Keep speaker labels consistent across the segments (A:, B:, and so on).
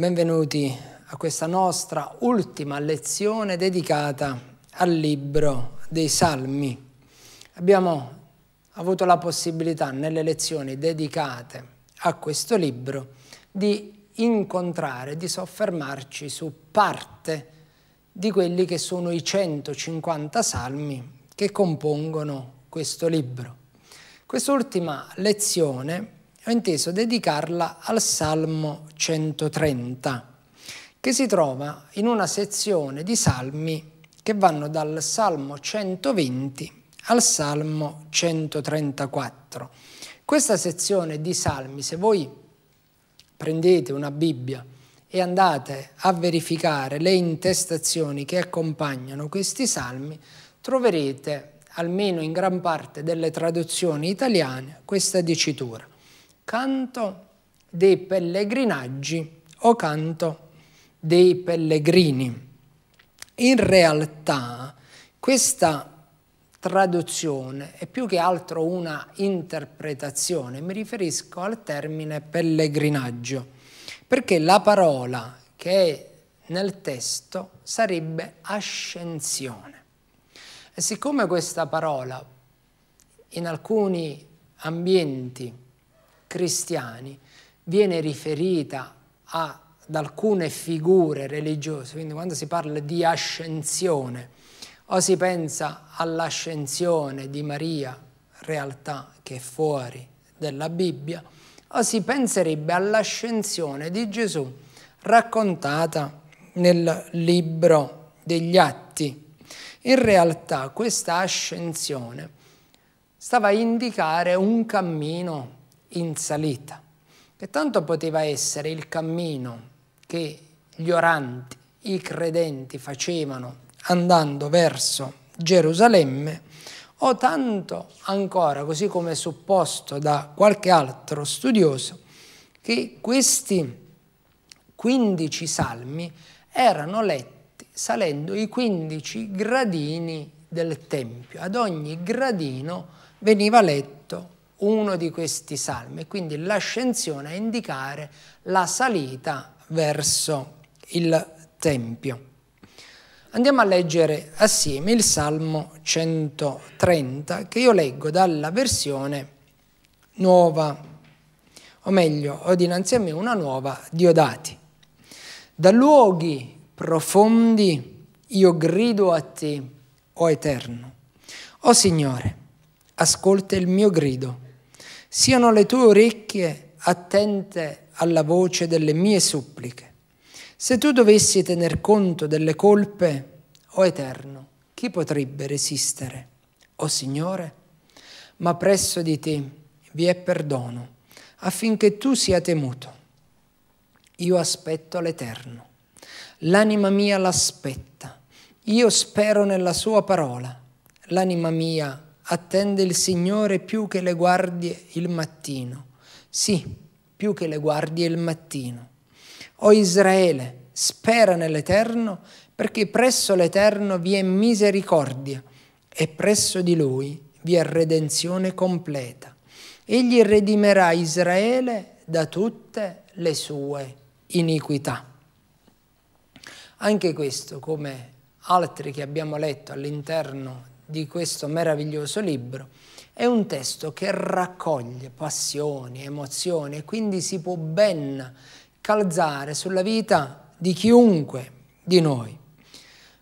A: Benvenuti a questa nostra ultima lezione dedicata al libro dei Salmi. Abbiamo avuto la possibilità nelle lezioni dedicate a questo libro di incontrare, di soffermarci su parte di quelli che sono i 150 salmi che compongono questo libro. Quest'ultima lezione ho inteso dedicarla al Salmo 130, che si trova in una sezione di salmi che vanno dal Salmo 120 al Salmo 134. Questa sezione di salmi, se voi prendete una Bibbia e andate a verificare le intestazioni che accompagnano questi salmi, troverete almeno in gran parte delle traduzioni italiane questa dicitura canto dei pellegrinaggi o canto dei pellegrini. In realtà questa traduzione è più che altro una interpretazione, mi riferisco al termine pellegrinaggio, perché la parola che è nel testo sarebbe ascensione. E siccome questa parola in alcuni ambienti cristiani viene riferita a, ad alcune figure religiose, quindi quando si parla di ascensione o si pensa all'ascensione di Maria, realtà che è fuori della Bibbia, o si penserebbe all'ascensione di Gesù raccontata nel libro degli Atti. In realtà questa ascensione stava a indicare un cammino in salita, che tanto poteva essere il cammino che gli oranti, i credenti facevano andando verso Gerusalemme, o tanto ancora, così come supposto da qualche altro studioso, che questi 15 salmi erano letti salendo i 15 gradini del Tempio. Ad ogni gradino veniva letto uno di questi salmi, quindi l'ascensione a indicare la salita verso il Tempio. Andiamo a leggere assieme il Salmo 130 che io leggo dalla versione nuova, o meglio, ho dinanzi a me una nuova Diodati. Da luoghi profondi io grido a te, o Eterno. O Signore, ascolta il mio grido Siano le tue orecchie attente alla voce delle mie suppliche. Se tu dovessi tener conto delle colpe, o oh Eterno, chi potrebbe resistere? O oh Signore, ma presso di te vi è perdono, affinché tu sia temuto. Io aspetto l'Eterno. L'anima mia l'aspetta. Io spero nella sua parola. L'anima mia attende il Signore più che le guardie il mattino. Sì, più che le guardie il mattino. O Israele, spera nell'Eterno, perché presso l'Eterno vi è misericordia e presso di Lui vi è redenzione completa. Egli redimerà Israele da tutte le sue iniquità. Anche questo, come altri che abbiamo letto all'interno di questo meraviglioso libro è un testo che raccoglie passioni, emozioni e quindi si può ben calzare sulla vita di chiunque di noi.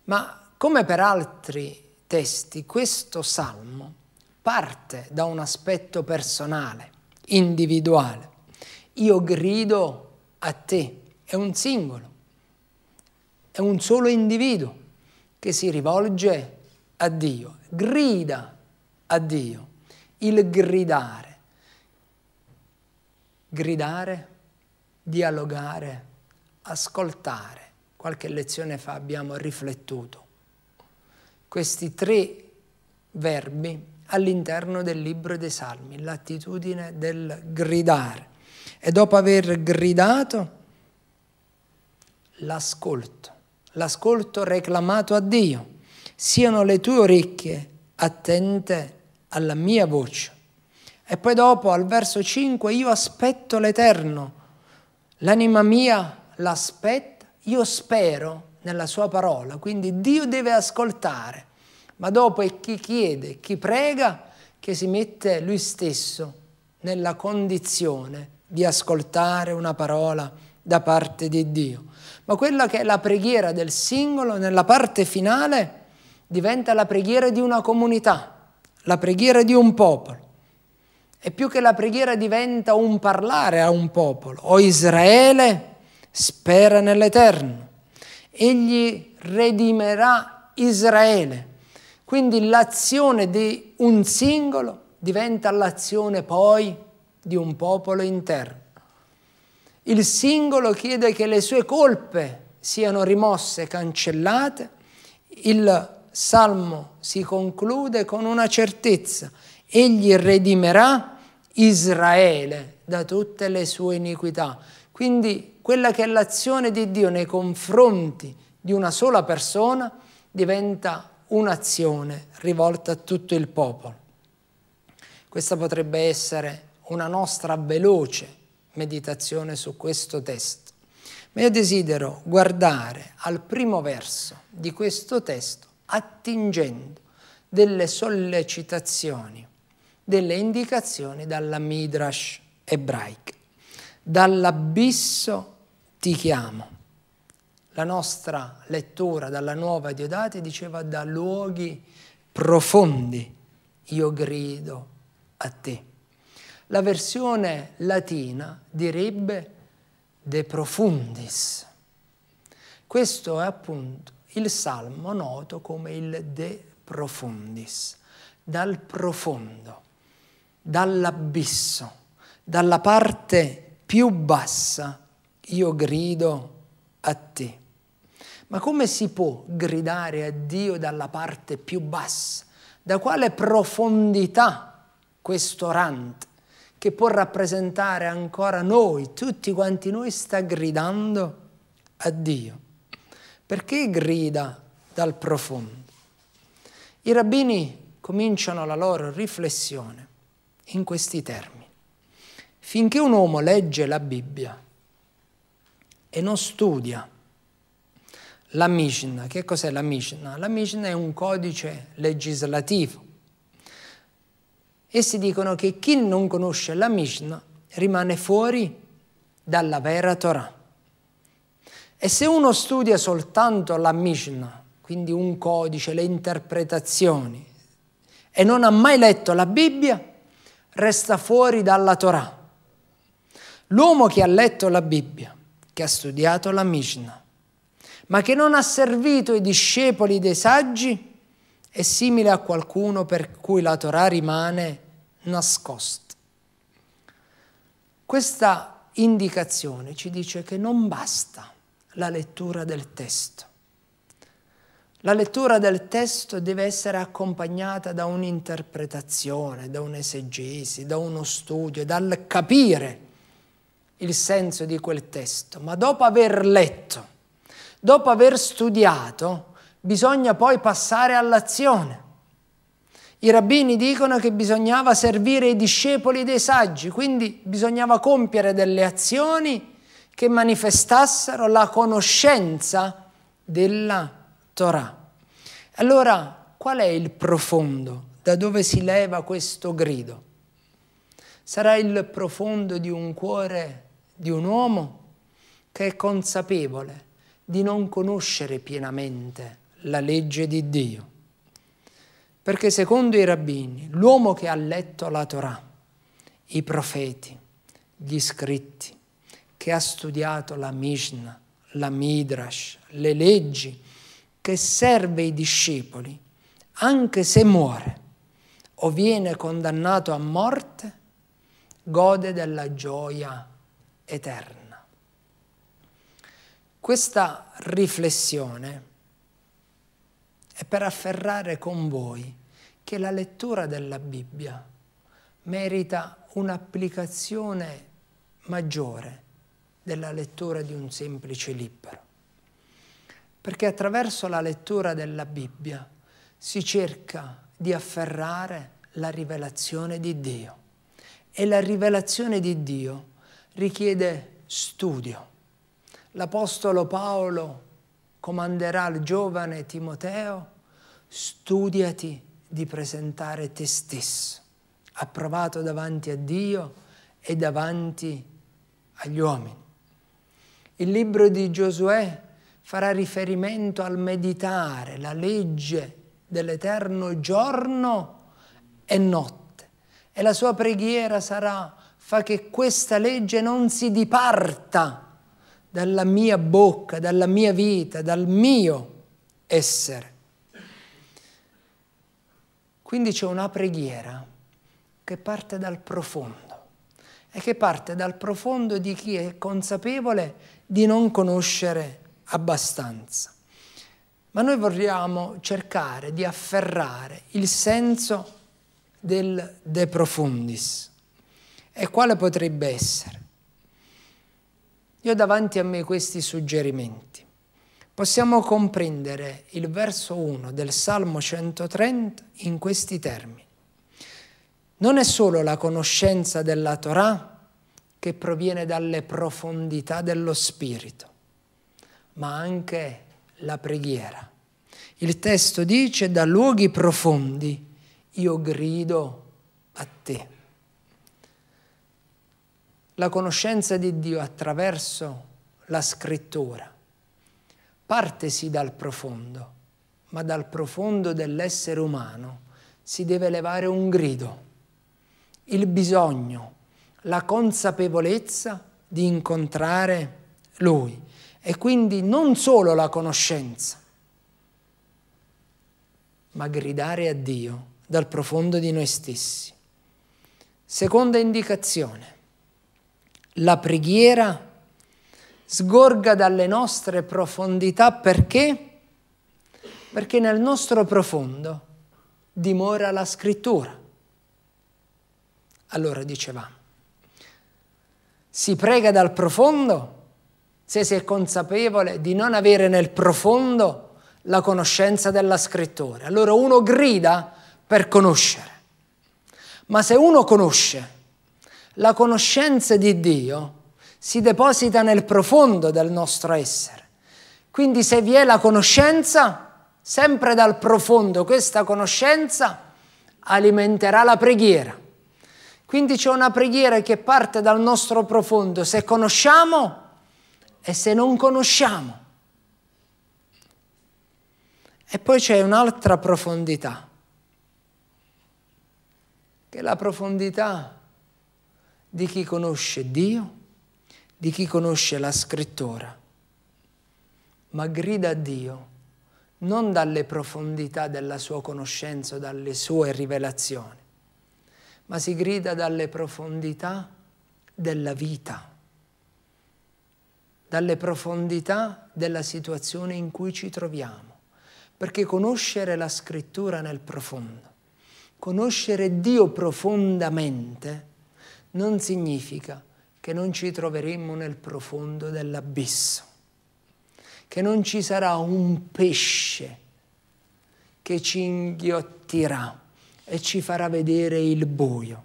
A: Ma come per altri testi, questo salmo parte da un aspetto personale, individuale. Io grido a te, è un singolo, è un solo individuo che si rivolge a Dio, grida a Dio. Il gridare, gridare, dialogare, ascoltare. Qualche lezione fa abbiamo riflettuto. Questi tre verbi all'interno del libro dei salmi, l'attitudine del gridare. E dopo aver gridato, l'ascolto, l'ascolto reclamato a Dio siano le tue orecchie attente alla mia voce. E poi dopo al verso 5 io aspetto l'Eterno, l'anima mia l'aspetta, io spero nella sua parola, quindi Dio deve ascoltare, ma dopo è chi chiede, chi prega, che si mette lui stesso nella condizione di ascoltare una parola da parte di Dio. Ma quella che è la preghiera del singolo nella parte finale è diventa la preghiera di una comunità, la preghiera di un popolo. E più che la preghiera diventa un parlare a un popolo. O Israele spera nell'Eterno. Egli redimerà Israele. Quindi l'azione di un singolo diventa l'azione poi di un popolo interno. Il singolo chiede che le sue colpe siano rimosse, cancellate, il Salmo si conclude con una certezza, egli redimerà Israele da tutte le sue iniquità. Quindi quella che è l'azione di Dio nei confronti di una sola persona diventa un'azione rivolta a tutto il popolo. Questa potrebbe essere una nostra veloce meditazione su questo testo. Ma io desidero guardare al primo verso di questo testo attingendo delle sollecitazioni, delle indicazioni dalla Midrash ebraica. Dall'abisso ti chiamo. La nostra lettura dalla nuova Diodati diceva da luoghi profondi io grido a te. La versione latina direbbe de profundis. Questo è appunto il salmo noto come il De Profundis, dal profondo, dall'abisso, dalla parte più bassa, io grido a te. Ma come si può gridare a Dio dalla parte più bassa? Da quale profondità questo rant, che può rappresentare ancora noi, tutti quanti noi, sta gridando a Dio? Perché grida dal profondo? I rabbini cominciano la loro riflessione in questi termini. Finché un uomo legge la Bibbia e non studia la Mishnah, che cos'è la Mishnah? La Mishnah è un codice legislativo essi dicono che chi non conosce la Mishnah rimane fuori dalla vera Torah. E se uno studia soltanto la Mishnah, quindi un codice, le interpretazioni, e non ha mai letto la Bibbia, resta fuori dalla Torah. L'uomo che ha letto la Bibbia, che ha studiato la Mishnah, ma che non ha servito i discepoli dei saggi, è simile a qualcuno per cui la Torah rimane nascosta. Questa indicazione ci dice che non basta la lettura del testo. La lettura del testo deve essere accompagnata da un'interpretazione, da un'esegesi, da uno studio, dal capire il senso di quel testo. Ma dopo aver letto, dopo aver studiato, bisogna poi passare all'azione. I rabbini dicono che bisognava servire i discepoli dei saggi, quindi bisognava compiere delle azioni che manifestassero la conoscenza della Torah. Allora, qual è il profondo? Da dove si leva questo grido? Sarà il profondo di un cuore di un uomo che è consapevole di non conoscere pienamente la legge di Dio. Perché secondo i rabbini, l'uomo che ha letto la Torah, i profeti, gli scritti, che ha studiato la Mishnah, la Midrash, le leggi, che serve i discepoli, anche se muore o viene condannato a morte, gode della gioia eterna. Questa riflessione è per afferrare con voi che la lettura della Bibbia merita un'applicazione maggiore della lettura di un semplice libro. Perché attraverso la lettura della Bibbia si cerca di afferrare la rivelazione di Dio. E la rivelazione di Dio richiede studio. L'Apostolo Paolo comanderà al giovane Timoteo, studiati di presentare te stesso, approvato davanti a Dio e davanti agli uomini. Il libro di Giosuè farà riferimento al meditare la legge dell'Eterno giorno e notte. E la sua preghiera sarà, fa che questa legge non si diparta dalla mia bocca, dalla mia vita, dal mio essere. Quindi c'è una preghiera che parte dal profondo, e che parte dal profondo di chi è consapevole di non conoscere abbastanza. Ma noi vorremmo cercare di afferrare il senso del de profundis. E quale potrebbe essere? Io ho davanti a me questi suggerimenti. Possiamo comprendere il verso 1 del Salmo 130 in questi termini non è solo la conoscenza della Torah che proviene dalle profondità dello spirito, ma anche la preghiera. Il testo dice da luoghi profondi io grido a te. La conoscenza di Dio attraverso la scrittura parte sì dal profondo, ma dal profondo dell'essere umano si deve levare un grido il bisogno, la consapevolezza di incontrare Lui e quindi non solo la conoscenza, ma gridare a Dio dal profondo di noi stessi. Seconda indicazione, la preghiera sgorga dalle nostre profondità perché? Perché nel nostro profondo dimora la scrittura. Allora dicevamo, si prega dal profondo se si è consapevole di non avere nel profondo la conoscenza della scrittura. Allora uno grida per conoscere. Ma se uno conosce, la conoscenza di Dio si deposita nel profondo del nostro essere. Quindi se vi è la conoscenza, sempre dal profondo questa conoscenza alimenterà la preghiera. Quindi c'è una preghiera che parte dal nostro profondo, se conosciamo e se non conosciamo. E poi c'è un'altra profondità, che è la profondità di chi conosce Dio, di chi conosce la scrittura, ma grida a Dio non dalle profondità della sua conoscenza dalle sue rivelazioni ma si grida dalle profondità della vita, dalle profondità della situazione in cui ci troviamo, perché conoscere la scrittura nel profondo, conoscere Dio profondamente, non significa che non ci troveremo nel profondo dell'abisso, che non ci sarà un pesce che ci inghiottirà e ci farà vedere il buio.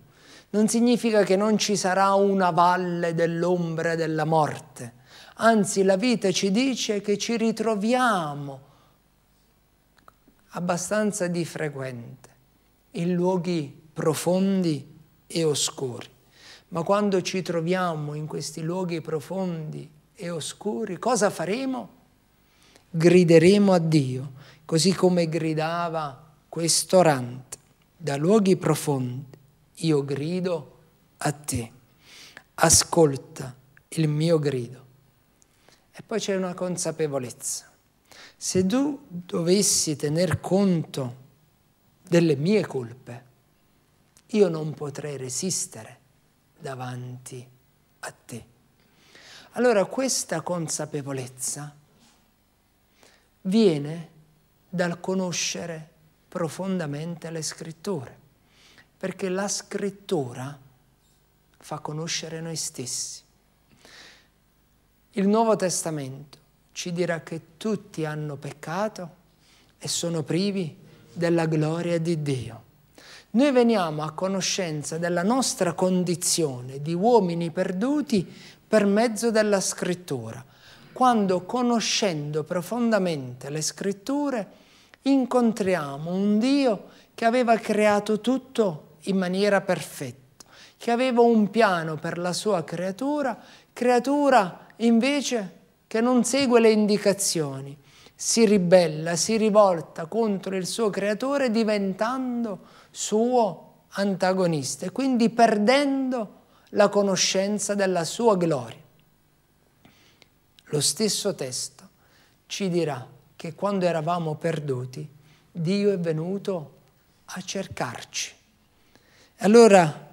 A: Non significa che non ci sarà una valle dell'ombra della morte, anzi la vita ci dice che ci ritroviamo abbastanza di frequente in luoghi profondi e oscuri. Ma quando ci troviamo in questi luoghi profondi e oscuri, cosa faremo? Grideremo a Dio, così come gridava questo orante da luoghi profondi io grido a te, ascolta il mio grido. E poi c'è una consapevolezza. Se tu dovessi tener conto delle mie colpe, io non potrei resistere davanti a te. Allora questa consapevolezza viene dal conoscere profondamente le scritture, perché la scrittura fa conoscere noi stessi. Il Nuovo Testamento ci dirà che tutti hanno peccato e sono privi della gloria di Dio. Noi veniamo a conoscenza della nostra condizione di uomini perduti per mezzo della scrittura, quando conoscendo profondamente le scritture incontriamo un Dio che aveva creato tutto in maniera perfetta, che aveva un piano per la sua creatura, creatura invece che non segue le indicazioni, si ribella, si rivolta contro il suo creatore diventando suo antagonista e quindi perdendo la conoscenza della sua gloria. Lo stesso testo ci dirà che quando eravamo perduti, Dio è venuto a cercarci. Allora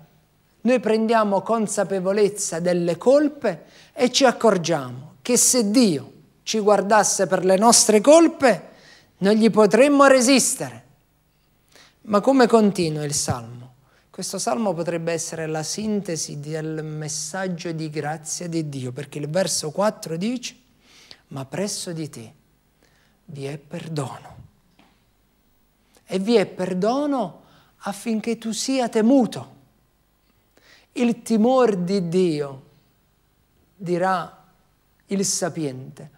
A: noi prendiamo consapevolezza delle colpe e ci accorgiamo che se Dio ci guardasse per le nostre colpe, non gli potremmo resistere. Ma come continua il Salmo? Questo salmo potrebbe essere la sintesi del messaggio di grazia di Dio, perché il verso 4 dice, ma presso di te vi è perdono. E vi è perdono affinché tu sia temuto. Il timore di Dio, dirà il sapiente,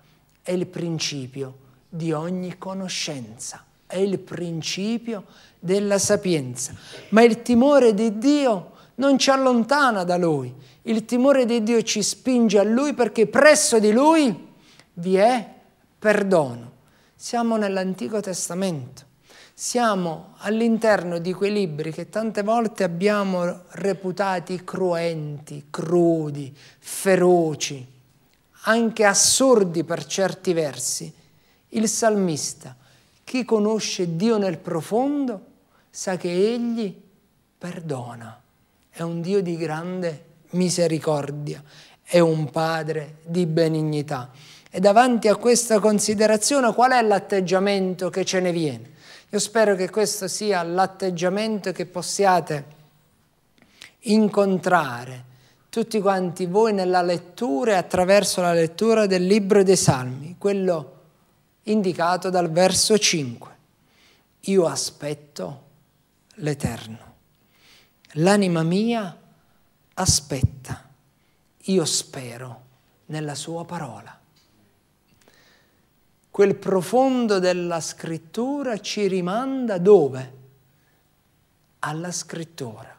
A: è il principio di ogni conoscenza, è il principio della sapienza. Ma il timore di Dio non ci allontana da Lui, il timore di Dio ci spinge a Lui perché presso di Lui vi è perdono. Siamo nell'Antico Testamento, siamo all'interno di quei libri che tante volte abbiamo reputati cruenti, crudi, feroci, anche assurdi per certi versi. Il salmista, chi conosce Dio nel profondo, sa che Egli perdona. È un Dio di grande misericordia, è un Padre di benignità. E davanti a questa considerazione qual è l'atteggiamento che ce ne viene? Io spero che questo sia l'atteggiamento che possiate incontrare tutti quanti voi nella lettura e attraverso la lettura del libro dei Salmi, quello indicato dal verso 5. Io aspetto l'Eterno. L'anima mia aspetta, io spero nella sua parola quel profondo della scrittura ci rimanda dove? Alla scrittura.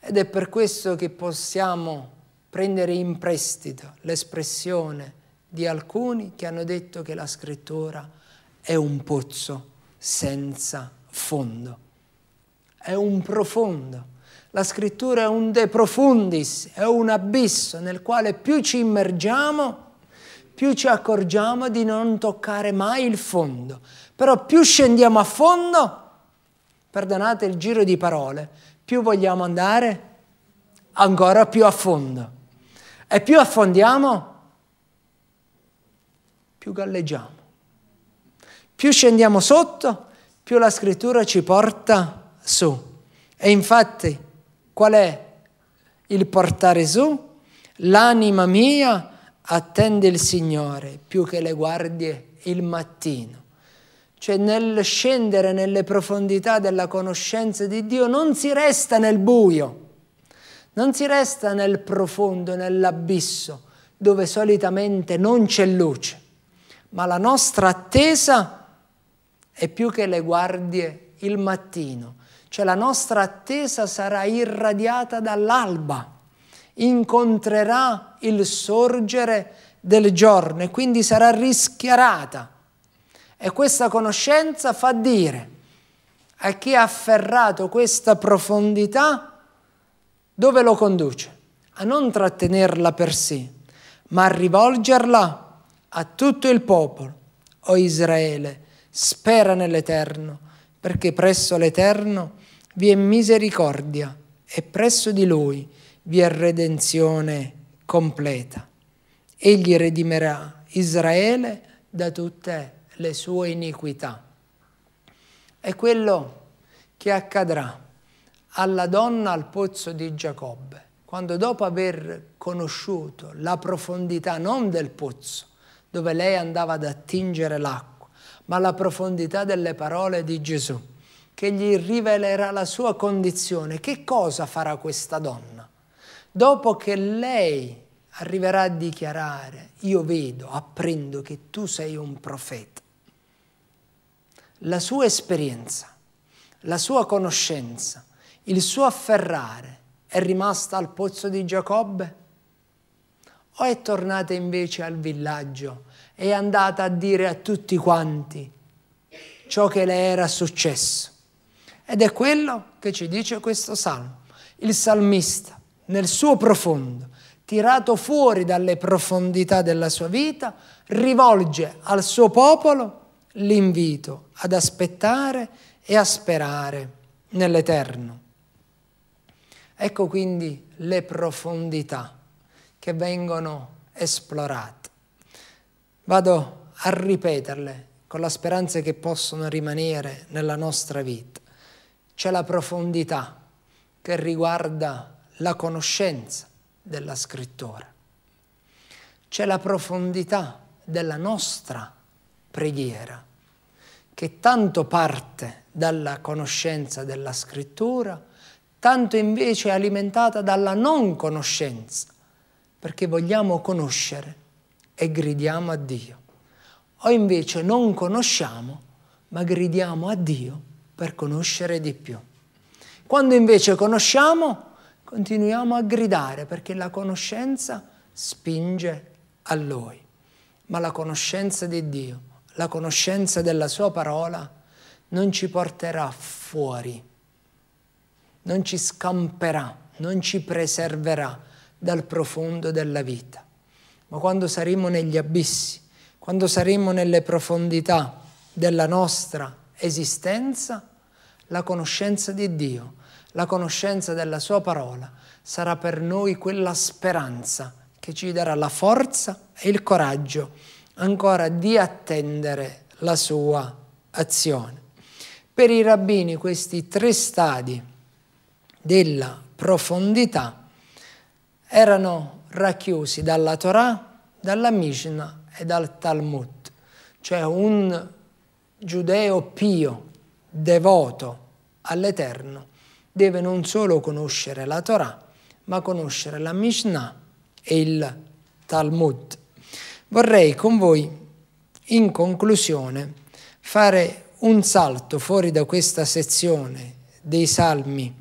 A: Ed è per questo che possiamo prendere in prestito l'espressione di alcuni che hanno detto che la scrittura è un pozzo senza fondo, è un profondo. La scrittura è un de profundis, è un abisso nel quale più ci immergiamo, più ci accorgiamo di non toccare mai il fondo. Però più scendiamo a fondo, perdonate il giro di parole, più vogliamo andare ancora più a fondo. E più affondiamo, più galleggiamo. Più scendiamo sotto, più la scrittura ci porta su. E infatti, qual è il portare su? L'anima mia attende il Signore più che le guardie il mattino. Cioè nel scendere nelle profondità della conoscenza di Dio non si resta nel buio, non si resta nel profondo, nell'abisso, dove solitamente non c'è luce, ma la nostra attesa è più che le guardie il mattino, cioè la nostra attesa sarà irradiata dall'alba incontrerà il sorgere del giorno e quindi sarà rischiarata. E questa conoscenza fa dire a chi ha afferrato questa profondità dove lo conduce? A non trattenerla per sé, ma a rivolgerla a tutto il popolo. O Israele, spera nell'Eterno, perché presso l'Eterno vi è misericordia e presso di Lui vi è redenzione completa. Egli redimerà Israele da tutte le sue iniquità. È quello che accadrà alla donna al pozzo di Giacobbe, quando dopo aver conosciuto la profondità non del pozzo, dove lei andava ad attingere l'acqua, ma la profondità delle parole di Gesù, che gli rivelerà la sua condizione, che cosa farà questa donna? Dopo che lei arriverà a dichiarare, io vedo, apprendo che tu sei un profeta, la sua esperienza, la sua conoscenza, il suo afferrare è rimasta al pozzo di Giacobbe? O è tornata invece al villaggio e è andata a dire a tutti quanti ciò che le era successo? Ed è quello che ci dice questo salmo. Il salmista nel suo profondo, tirato fuori dalle profondità della sua vita, rivolge al suo popolo l'invito ad aspettare e a sperare nell'Eterno. Ecco quindi le profondità che vengono esplorate. Vado a ripeterle con la speranza che possono rimanere nella nostra vita. C'è la profondità che riguarda la conoscenza della scrittura, c'è la profondità della nostra preghiera, che tanto parte dalla conoscenza della scrittura, tanto invece è alimentata dalla non conoscenza, perché vogliamo conoscere e gridiamo a Dio, o invece non conosciamo, ma gridiamo a Dio per conoscere di più. Quando invece conosciamo, continuiamo a gridare perché la conoscenza spinge a Lui. Ma la conoscenza di Dio, la conoscenza della Sua parola non ci porterà fuori, non ci scamperà, non ci preserverà dal profondo della vita. Ma quando saremo negli abissi, quando saremo nelle profondità della nostra esistenza, la conoscenza di Dio la conoscenza della sua parola sarà per noi quella speranza che ci darà la forza e il coraggio ancora di attendere la sua azione. Per i rabbini questi tre stadi della profondità erano racchiusi dalla Torah, dalla Mishnah e dal Talmud, cioè un giudeo pio, devoto all'Eterno, deve non solo conoscere la Torah, ma conoscere la Mishnah e il Talmud. Vorrei con voi, in conclusione, fare un salto fuori da questa sezione dei salmi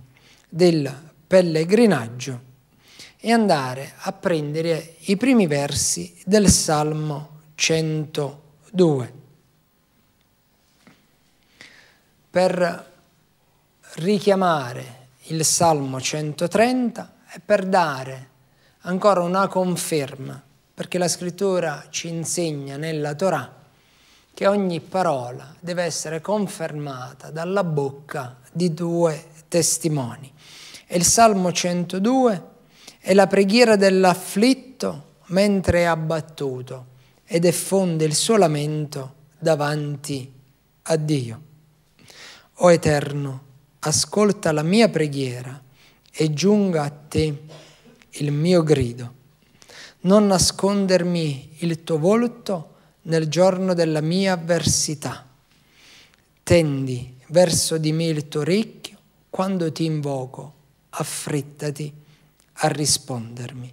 A: del pellegrinaggio e andare a prendere i primi versi del Salmo 102. Per richiamare il Salmo 130 e per dare ancora una conferma, perché la scrittura ci insegna nella Torah che ogni parola deve essere confermata dalla bocca di due testimoni. E il Salmo 102 è la preghiera dell'afflitto mentre è abbattuto ed effonde il suo lamento davanti a Dio. O Eterno, ascolta la mia preghiera e giunga a te il mio grido. Non nascondermi il tuo volto nel giorno della mia avversità. Tendi verso di me il tuo orecchio quando ti invoco, affrettati a rispondermi.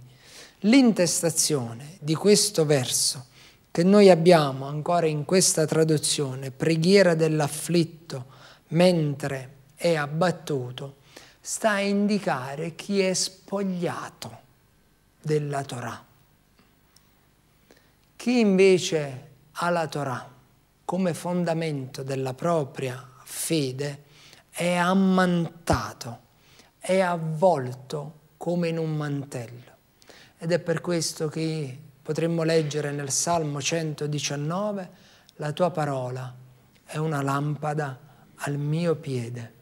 A: L'intestazione di questo verso che noi abbiamo ancora in questa traduzione, preghiera dell'afflitto, mentre è abbattuto, sta a indicare chi è spogliato della Torah. Chi invece ha la Torah come fondamento della propria fede è ammantato, è avvolto come in un mantello. Ed è per questo che potremmo leggere nel Salmo 119 la tua parola è una lampada al mio piede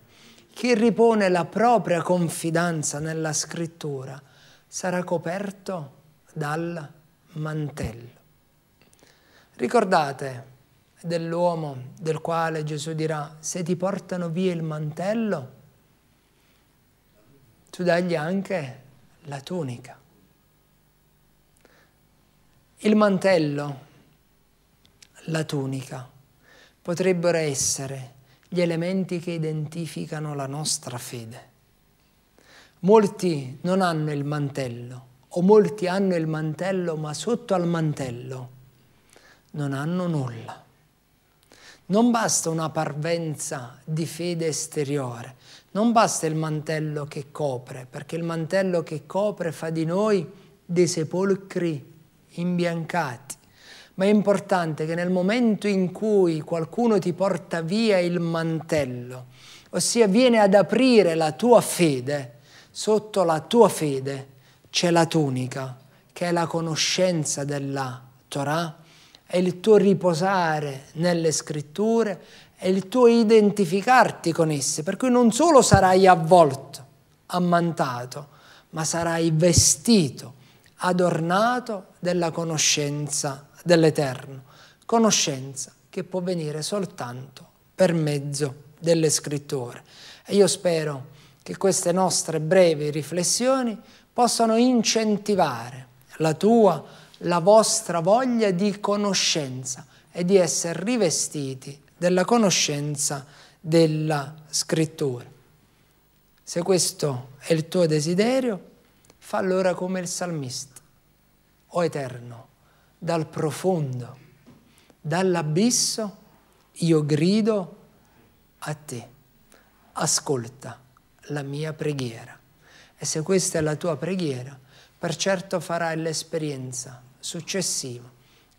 A: chi ripone la propria confidenza nella scrittura sarà coperto dal mantello. Ricordate dell'uomo del quale Gesù dirà, se ti portano via il mantello, tu dagli anche la tunica. Il mantello, la tunica, potrebbero essere gli elementi che identificano la nostra fede. Molti non hanno il mantello, o molti hanno il mantello, ma sotto al mantello non hanno nulla. Non basta una parvenza di fede esteriore, non basta il mantello che copre, perché il mantello che copre fa di noi dei sepolcri imbiancati, ma è importante che nel momento in cui qualcuno ti porta via il mantello, ossia viene ad aprire la tua fede, sotto la tua fede c'è la tunica, che è la conoscenza della Torah, è il tuo riposare nelle scritture, è il tuo identificarti con esse, per cui non solo sarai avvolto, ammantato, ma sarai vestito adornato della conoscenza dell'Eterno, conoscenza che può venire soltanto per mezzo delle scritture. E io spero che queste nostre brevi riflessioni possano incentivare la tua, la vostra voglia di conoscenza e di essere rivestiti della conoscenza della scrittura. Se questo è il tuo desiderio, fa allora come il salmista o oh Eterno, dal profondo, dall'abisso, io grido a te, ascolta la mia preghiera. E se questa è la tua preghiera, per certo farai l'esperienza successiva,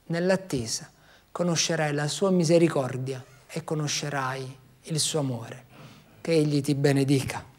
A: nell'attesa, conoscerai la sua misericordia e conoscerai il suo amore. Che Egli ti benedica.